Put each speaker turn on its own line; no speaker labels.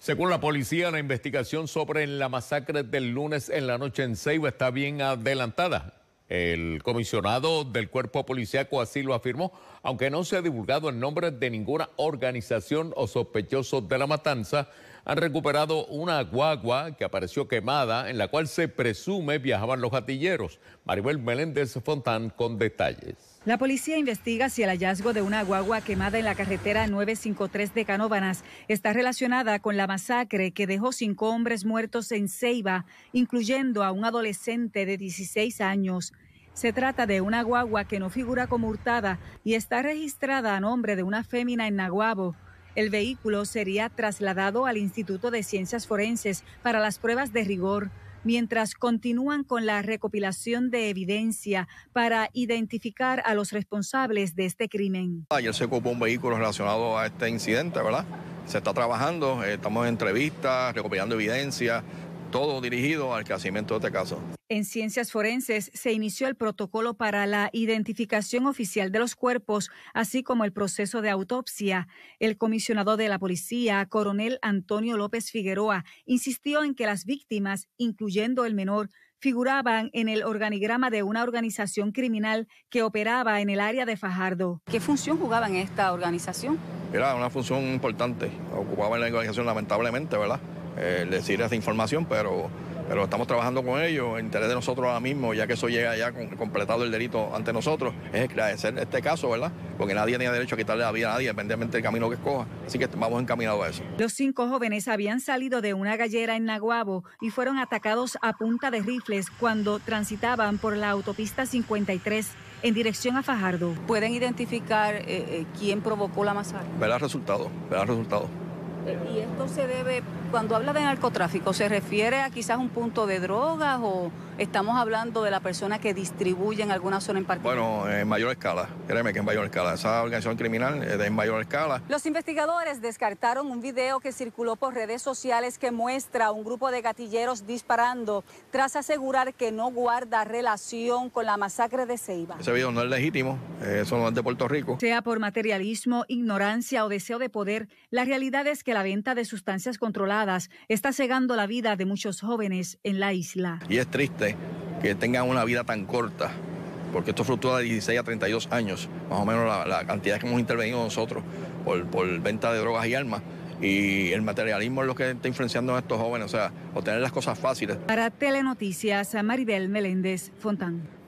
Según la policía, la investigación sobre la masacre del lunes en la noche en Ceiba está bien adelantada. El comisionado del cuerpo policíaco así lo afirmó, aunque no se ha divulgado el nombre de ninguna organización o sospechoso de la matanza han recuperado una guagua que apareció quemada en la cual se presume viajaban los gatilleros. Maribel Meléndez Fontán con detalles.
La policía investiga si el hallazgo de una guagua quemada en la carretera 953 de Canóvanas... está relacionada con la masacre que dejó cinco hombres muertos en Ceiba, incluyendo a un adolescente de 16 años. Se trata de una guagua que no figura como hurtada y está registrada a nombre de una fémina en Naguabo. El vehículo sería trasladado al Instituto de Ciencias Forenses para las pruebas de rigor, mientras continúan con la recopilación de evidencia para identificar a los responsables de este crimen.
Ayer se ocupó un vehículo relacionado a este incidente, ¿verdad? Se está trabajando, eh, estamos en entrevistas, recopilando evidencia, todo dirigido al crecimiento de este caso.
En ciencias forenses se inició el protocolo para la identificación oficial de los cuerpos, así como el proceso de autopsia. El comisionado de la policía, coronel Antonio López Figueroa, insistió en que las víctimas, incluyendo el menor, figuraban en el organigrama de una organización criminal que operaba en el área de Fajardo. ¿Qué función jugaba en esta organización?
Era una función importante, ocupaba la organización lamentablemente, ¿verdad? eh, decir esa información, pero, pero estamos trabajando con ellos. El interés de nosotros ahora mismo, ya que eso llega ya completado el delito ante nosotros, es esclarecer este caso, ¿verdad? Porque nadie tiene derecho a quitarle la vida a nadie, independientemente del camino que escoja. Así que vamos encaminados a eso.
Los cinco jóvenes habían salido de una gallera en Naguabo y fueron atacados a punta de rifles cuando transitaban por la autopista 53 en dirección a Fajardo. ¿Pueden identificar eh, eh, quién provocó la masacre?
Verá el resultado, verá resultado.
Eh, ¿Y esto se debe, cuando habla de narcotráfico, se refiere a quizás un punto de drogas o estamos hablando de la persona que distribuye en alguna zona en particular?
Bueno, en mayor escala, créeme que en mayor escala. Esa organización criminal es en mayor escala.
Los investigadores descartaron un video que circuló por redes sociales que muestra a un grupo de gatilleros disparando tras asegurar que no guarda relación con la masacre de Ceiba. Ese video
no es legítimo, eh, eso no de Puerto Rico.
Sea por materialismo, ignorancia o deseo de poder, la realidad es que la venta de sustancias controladas está cegando la vida de muchos jóvenes en la isla.
Y es triste que tengan una vida tan corta, porque esto fluctúa de 16 a 32 años, más o menos la, cantidad que hemos intervenido nosotros por, por venta de drogas y armas y el materialismo es lo que está influenciando a estos jóvenes, o sea, obtener las cosas fáciles.
Para Telenoticias, Maribel Meléndez Fontán.